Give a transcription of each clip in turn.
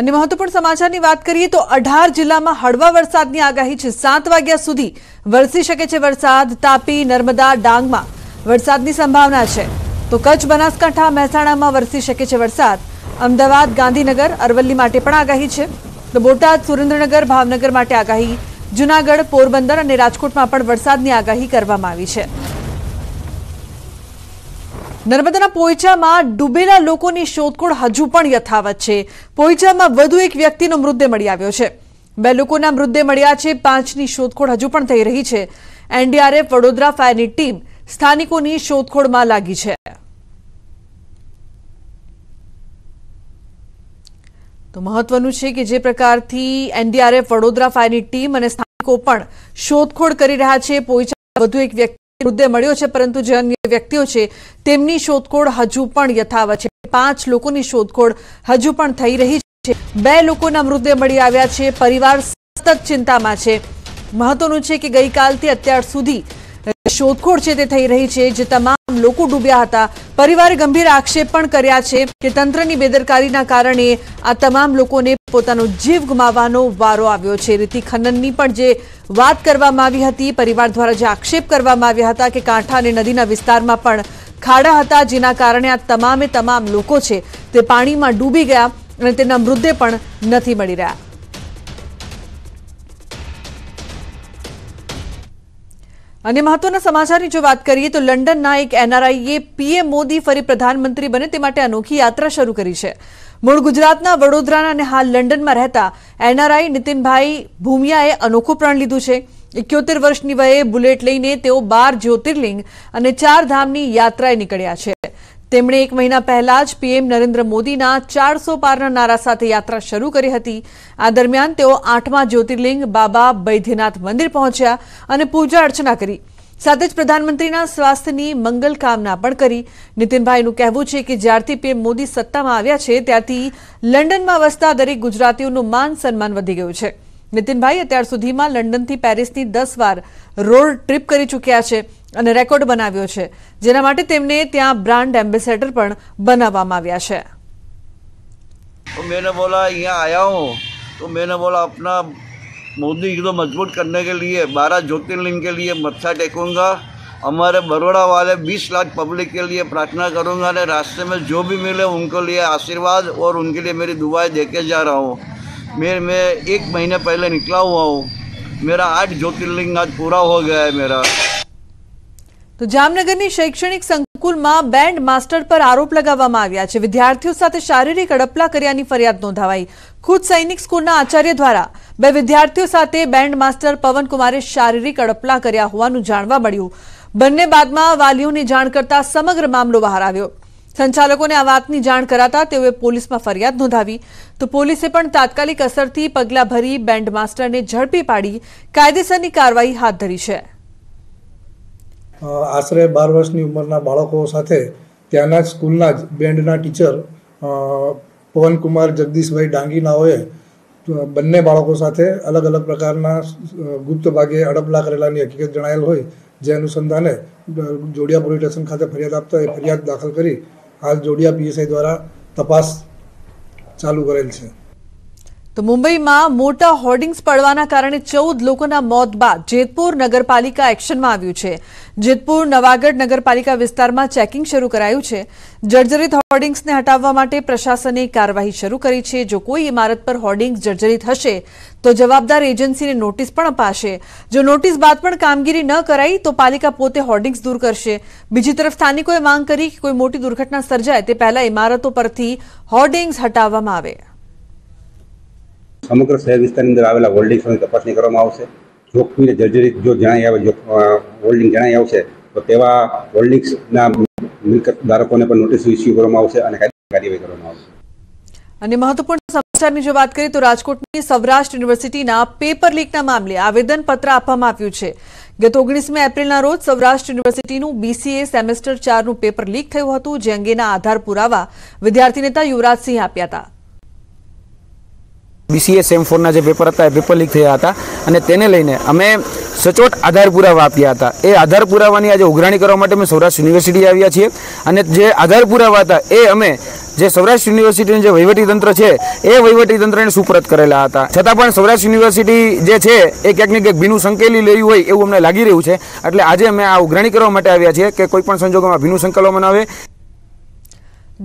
અને મહત્વપૂર્ણ સમાચારની વાત કરીએ તો અઢાર જિલ્લામાં હળવા વરસાદની આગાહી છે સાત વાગ્યા સુધી વરસી શકે છે વરસાદ તાપી નર્મદા ડાંગમાં વરસાદની સંભાવના છે તો કચ્છ બનાસકાંઠા મહેસાણામાં વરસી શકે છે વરસાદ અમદાવાદ ગાંધીનગર અરવલ્લી માટે પણ આગાહી છે તો બોટાદ સુરેન્દ્રનગર ભાવનગર માટે આગાહી જૂનાગઢ પોરબંદર અને રાજકોટમાં પણ વરસાદની આગાહી કરવામાં આવી છે નર્મદાના પોઈચામાં ડૂબેલા લોકોની શોધખોળ હજુ પણ યથાવત છે પોઈચામાં વધુ એક વ્યક્તિનો મૃતદેહ મળી આવ્યો છે બે લોકોના મૃતદેહ મળ્યા છે પાંચની શોધખોળ હજુ પણ થઈ રહી છે એનડીઆરએફ વડોદરા ફાયરની ટીમ સ્થાનિકોની શોધખોળમાં લાગી છે તો મહત્વનું છે કે જે પ્રકારથી એનડીઆરએફ વડોદરા ફાયરની ટીમ અને સ્થાનિકો પણ શોધખોળ કરી રહ્યા છે પોઈચા વધુ એક વ્યક્તિ મૃતદેહ મળ્યો છે પરંતુ જે અન્ય વ્યક્તિઓ છે તેમની શોધખોળ હજુ પણ યથાવત છે પાંચ લોકોની શોધખોળ હજુ પણ થઈ રહી છે બે લોકોના મૃતદેહ મળી આવ્યા છે પરિવાર સતત ચિંતામાં છે મહત્વનું છે કે ગઈકાલથી અત્યાર સુધી શોધખોળ છે તે થઈ રહી છે જે તમામ લોકો ડૂબ્યા હતા પરિવારે ગંભીર આક્ષેપ પણ કર્યા છે કે તંત્રની બેદરકારીના કારણે આ તમામ લોકોને પોતાનો જીવ ગુમાવવાનો વારો આવ્યો છે રીતિ ખનનની પણ જે વાત કરવામાં આવી હતી પરિવાર દ્વારા જે આક્ષેપ કરવામાં આવ્યા હતા કે કાંઠા અને નદીના વિસ્તારમાં પણ ખાડા હતા જેના કારણે આ તમામે તમામ લોકો છે તે પાણીમાં ડૂબી ગયા અને તેના મૃતદેહ પણ નથી મળી રહ્યા અને મહત્વના સમાચારની જો વાત કરીએ તો લંડનના એક એનઆરઆઈએ પીએમ મોદી ફરી પ્રધાનમંત્રી બને તે માટે અનોખી યાત્રા શરૂ કરી છે મૂળ ગુજરાતના વડોદરાના અને હાલ લંડનમાં રહેતા એનઆરઆઈ નીતિનભાઈ ભૂમિયાએ અનોખું પ્રણ લીધું છે એક્યોતેર વર્ષની વયે બુલેટ લઈને તેઓ બાર જ્યોતિર્લિંગ અને ચાર ધામની યાત્રાએ નીકળ્યા છે તેમણે એક મહિના પહેલા જ પીએમ નરેન્દ્ર મોદીના ચારસો પારના નારા સાથે યાત્રા શરૂ કરી હતી આ દરમિયાન તેઓ આઠમા જ્યોતિર્લિંગ બાબા બૈદ્યનાથ મંદિર પહોંચ્યા અને પૂજા અર્ચના કરી સાથે જ પ્રધાનમંત્રીના સ્વાસ્થ્યની મંગલ કામના પણ કરી નીતિનભાઈનું કહેવું છે કે જ્યારથી પીએમ મોદી સત્તામાં આવ્યા છે ત્યારથી લંડનમાં વસતા દરેક ગુજરાતીઓનું માન સન્માન વધી ગયું છે नितिन भाई અત્યાર સુધીમાં લંડન થી પેરિસ ની 10 વાર રોડ ટ્રિપ કરી ચૂક્યા છે અને રેકોર્ડ બનાવ્યો છે જેના માટે તેમણે ત્યાં બ્રાન્ડ એમ્બેસેડર પણ બનવામાં આવ્યા છે મેને બોલા અહીં આયા હું તો મેને બોલા અપના મોદી ને તો મજબૂત karne ke liye 12 જ્યોતિર્લિંગ ke liye મત્સા દેકુંગા અમારા બરોડા વાલે 20 લાખ પબ્લિક کے لیے પ્રાર્થના કરુંગા ને راستے میں જો ભી मिले उनको लिए आशीर्वाद और उनके लिए मेरी दुआएं देके जा रहा हूं મેં मैं एक महीने पहले निकला हुआ हूँ मेरा आठ ज्योतिर्लिंग आज पूरा हो गया है તો જામનગરની શૈક્ષણિક સંકુલમાં બેન્ડ માસ્ટર પર આરોપ લગાવવામાં આવ્યા છે વિદ્યાર્થીઓ સાથે શારીરિક અડપલા કર્યાની ફરિયાદ નોંધાવાઈ ખુદ સૈનિક સ્કૂલના આચાર્ય દ્વારા બે વિદ્યાર્થીઓ સાથે બેન્ડ માસ્ટર પવન કુમારે શારીરિક અડપલા કર્યા હોવાનું જાણવા મળ્યું બંને બાદમાં વાલીઓની જાણ કરતા સમગ્ર મામલો બહાર આવ્યો સંચાલકોને આ વાતની જાણ કરાતા તેઓએ પોલીસમાં ફરિયાદ નોંધાવી તો પોલીસે પણ તાત્કાલિક અસરથી પગલાં ભરી બેન્ડ માસ્ટરને ઝડપી પાડી કાયદેસરની કાર્યવાહી હાથ ધરી છે આશરે બાર વર્ષની ઉંમરના બાળકો સાથે ત્યાંના જ સ્કૂલના જ બેન્ડના ટીચર પવનકુમાર જગદીશભાઈ ડાંગીનાઓએ બંને બાળકો સાથે અલગ અલગ પ્રકારના ગુપ્ત ભાગે અડપલા કરેલાની હકીકત જણાયેલ હોય જે અનુસંધાને જોડિયા પોલીસ સ્ટેશન ખાતે ફરિયાદ આપતા એ ફરિયાદ દાખલ કરી હાલ જોડિયા પીએસઆઈ દ્વારા તપાસ ચાલુ કરેલ છે તો મુંબઈમાં મોટા હોર્ડિંગ્સ પડવાના કારણે ચૌદ લોકોના મોત બાદ જેતપુર નગરપાલિકા એક્શનમાં આવ્યું છે જેતપુર નવાગઢ નગરપાલિકા વિસ્તારમાં ચેકિંગ શરૂ કરાયું છે જર્જરિત હોર્ડિંગ્સને હટાવવા માટે પ્રશાસને કાર્યવાહી શરૂ કરી છે જો કોઈ ઇમારત પર હોર્ડિંગ્સ જર્જરિત હશે તો જવાબદાર એજન્સીને નોટિસ પણ અપાશે જો નોટિસ બાદ પણ કામગીરી ન કરાઈ તો પાલિકા પોતે હોર્ડિંગ્સ દૂર કરશે બીજી તરફ સ્થાનિકોએ માંગ કરી કે કોઈ મોટી દુર્ઘટના સર્જાય તે પહેલા ઇમારતો પરથી હોર્ડિંગ્સ હટાવવામાં આવે સમગ્ર શહેર વિસ્તારની અંદર આવેલા હોલ્ડિંગ્સોની તપાસણી કરવામાં આવશે જોખમીને જર્જરિત જો જણાઈ આવે હોલ્ડિંગ જણાઈ આવશે તો તેવા હોલ્ડિંગ્સના મિલકત ધારકોને પણ નોટિસ ઇસ્યુ કરવામાં આવશે અને કાર્યવાહી કરવામાં આવશે અને મહત્વપૂર્ણ સમાચારની જો વાત કરીએ તો રાજકોટની સૌરાષ્ટ્ર યુનિવર્સિટીના પેપર લીકના મામલે આવેદનપત્ર આપવામાં આવ્યું છે ગત ઓગણીસમી એપ્રિલના રોજ સૌરાષ્ટ્ર યુનિવર્સિટીનું બીસીએ સેમેસ્ટર ચારનું પેપર લીક થયું હતું જે અંગેના આધાર પુરાવા વિદ્યાર્થી નેતા યુવરાજસિંહ આપ્યા હતા બીસીએ સેમ ફોરના જે પેપર હતા એ પેપર લીક થયા હતા અને તેને લઈને અમે સચોટ આધાર પુરાવા આપ્યા હતા એ આધાર પુરાવાની આજે ઉઘરાણી કરવા માટે અમે સૌરાષ્ટ્ર યુનિવર્સિટી આવ્યા છીએ અને જે આધાર પુરાવા હતા એ અમે જે સૌરાષ્ટ્ર યુનિવર્સિટીનું જે વહીવટીતંત્ર છે એ વહીવટીતંત્રને સુપ્રત કરેલા હતા છતાં પણ સૌરાષ્ટ્ર યુનિવર્સિટી જે છે એ ક્યાંક ને ક્યાંક ભીનું સંકેલી લેવી હોય એવું અમને લાગી રહ્યું છે એટલે આજે અમે આ ઉઘરાણી કરવા માટે આવ્યા છીએ કે કોઈ પણ સંજોગોમાં ભીનું સંકલવામાં આવે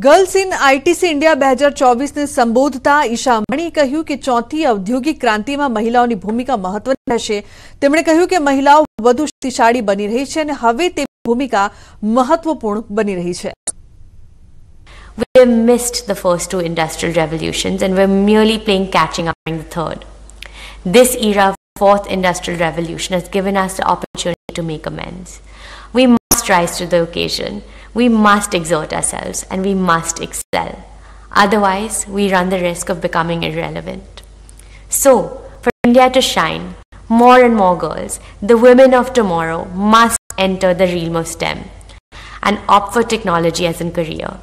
ગર્લ્સ ઇન આઈટીસી ઇન્ડિયા બે હજાર ચોવીસને સંબોધતા ઈશા મણીએ કહ્યું કે ચોથી ઔદ્યોગિક ક્રાંતિમાં મહિલાઓની ભૂમિકા મહત્વની રહેશે તેમણે કહ્યું કે મહિલાઓ વધુ શક્તિશાળી બની રહી છે અને હવે તે ભૂમિકા મહત્વપૂર્ણ બની રહી છે We missed the first two industrial revolutions and we're merely playing catching up in the third. This era, fourth industrial revolution, has given us the opportunity to make amends. We must rise to the occasion. we must exert ourselves and we must excel. Otherwise, we run the risk of becoming irrelevant. So, for India to shine, more and more girls, the women of tomorrow, must enter the realm of STEM and opt for technology as a career.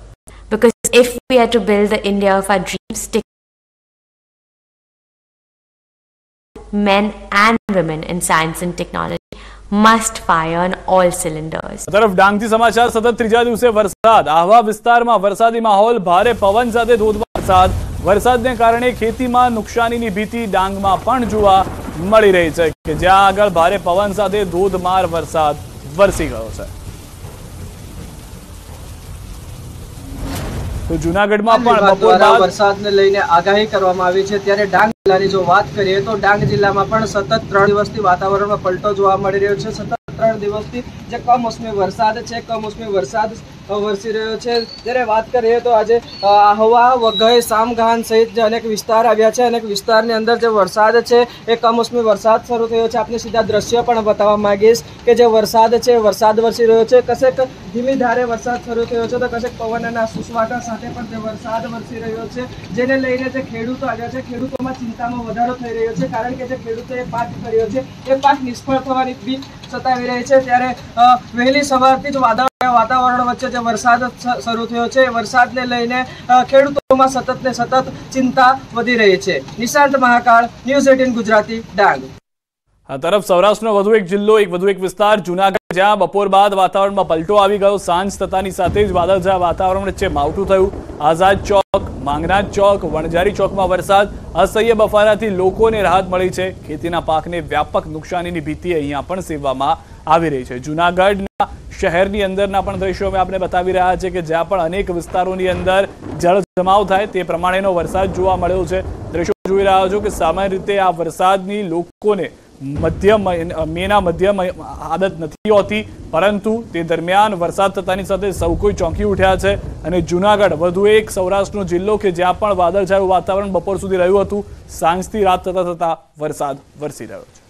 Because if we are to build the India of our dreams, men and women in science and technology. must fire on all cylinders. તરફ ડાંગથી સમાચાર સતત ત્રીજા દિવસે વરસાદ આહવા વિસ્તારમાં વરસાદી માહોલ ભારે પવન સાથે ધોધમાર વરસાદ વરસાદને કારણે ખેતીમાં નુકસાનીની ભીતિ ડાંગમાં પણ જોવા મળી રહી છે કે જ્યાં આગળ ભારે પવન સાથે ધોધમાર વરસાદ વરસી ગયો છે તો જૂનાગઢમાં પણ બપોર બાદ વરસાદને લઈને આગાહી કરવામાં આવી છે ત્યારે ડાંગ જિલ્લાની જો વાત કરીએ તો ડાંગ જિલ્લામાં પણ સતત ત્રણ દિવસથી વાતાવરણમાં પલટો જોવા મળી રહ્યો છે સતત ત્રણ દિવસથી જે કમોસમી વરસાદ છે કમોસમી વરસાદ વરસી રહ્યો છે જ્યારે વાત કરીએ તો આજે આહવા વઘઈ સામઘાન સહિત જે અનેક વિસ્તાર આવ્યા છે અનેક વિસ્તારની અંદર જે વરસાદ છે એ કમોસમી વરસાદ શરૂ થયો છે આપને સીધા દ્રશ્ય પણ બતાવવા માગીશ કે જે વરસાદ છે વરસાદ વરસી રહ્યો છે કશેક ધીમી ધારે વરસાદ શરૂ થયો છે તો કશેક પવનના સુસવાટા સાથે પણ જે વરસાદ વરસી રહ્યો છે જેને લઈને જે ખેડૂતો આવ્યા છે ખેડૂતોમાં ચિંતામાં વધારો થઈ રહ્યો છે કારણ કે જે ખેડૂતોએ પાક કર્યો છે એ પાક નિષ્ફળ થવાની બી સતાવી રહી છે ત્યારે વહેલી સવારથી જ વાદળ વાતાવરણ વચ્ચે જે વરસાદ શરૂ થયો છે વરસાદને લઈને ખેડૂતોમાં સતત ને સતત ચિંતા વધી રહી છે નિશાંત મહાકાળ ન્યૂઝ એટીન ગુજરાતી ડાંગ તરફ સૌરાષ્ટ્રનો વધુ એક જિલ્લો એક વધુ એક વિસ્તાર જૂનાગઢ જ્યાં બપોર બાદ વાતાવરણમાં પલટો આવી ગયો સાંજ થતાની સાથે જ વાદળછાયા વાતાવરણ વચ્ચે માવઠું થયું આઝાદ ચોક માંગનાથ ચોક વણઝારી ચોકમાં વરસાદ અસહ્ય બફારાથી લોકોને રાહત મળી છે ખેતીના પાકને વ્યાપક નુકસાનીની ભીતિ અહીંયા પણ સેવવામાં આવી રહી છે જૂનાગઢના શહેરની અંદરના પણ દ્રશ્યો અમે આપણે બતાવી રહ્યા છે કે જ્યાં પણ અનેક વિસ્તારોની અંદર જળ જમાવ થાય તે પ્રમાણેનો વરસાદ જોવા મળ્યો છે દ્રશ્યો જોઈ રહ્યા છો કે સામાન્ય રીતે આ વરસાદની લોકોને મધ્યમ મેના મધ્યમ આદત નથી હોતી પરંતુ તે દરમિયાન વરસાદ થતાની સાથે સૌ કોઈ ચોંકી ઉઠ્યા છે અને જુનાગઢ વધુ એક સૌરાષ્ટ્રનો જિલ્લો કે જ્યાં પણ વાદળછાયું વાતાવરણ બપોર સુધી રહ્યું હતું સાંજથી રાત થતાં થતાં વરસાદ વરસી રહ્યો છે